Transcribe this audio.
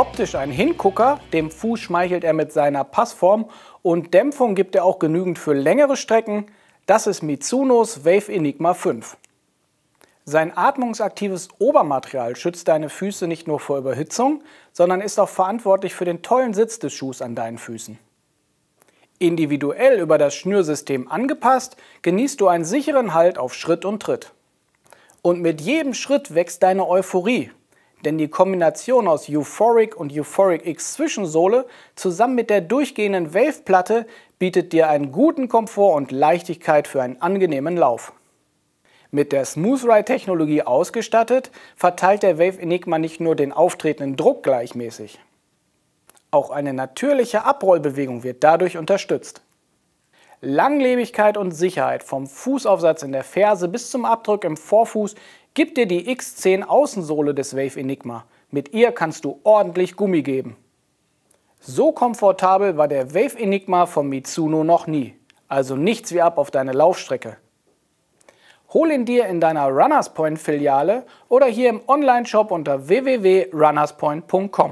optisch ein Hingucker, dem Fuß schmeichelt er mit seiner Passform und Dämpfung gibt er auch genügend für längere Strecken. Das ist Mitsunos Wave Enigma 5. Sein atmungsaktives Obermaterial schützt deine Füße nicht nur vor Überhitzung, sondern ist auch verantwortlich für den tollen Sitz des Schuhs an deinen Füßen. Individuell über das Schnürsystem angepasst, genießt du einen sicheren Halt auf Schritt und Tritt. Und mit jedem Schritt wächst deine Euphorie, denn die Kombination aus Euphoric und Euphoric X Zwischensohle zusammen mit der durchgehenden Wave-Platte bietet dir einen guten Komfort und Leichtigkeit für einen angenehmen Lauf. Mit der Smooth Ride Technologie ausgestattet, verteilt der Wave Enigma nicht nur den auftretenden Druck gleichmäßig. Auch eine natürliche Abrollbewegung wird dadurch unterstützt. Langlebigkeit und Sicherheit vom Fußaufsatz in der Ferse bis zum Abdruck im Vorfuß gibt dir die X10 Außensohle des Wave Enigma. Mit ihr kannst du ordentlich Gummi geben. So komfortabel war der Wave Enigma von Mitsuno noch nie. Also nichts wie ab auf deine Laufstrecke. Hol ihn dir in deiner Runners Point Filiale oder hier im Online-Shop unter www.runnerspoint.com.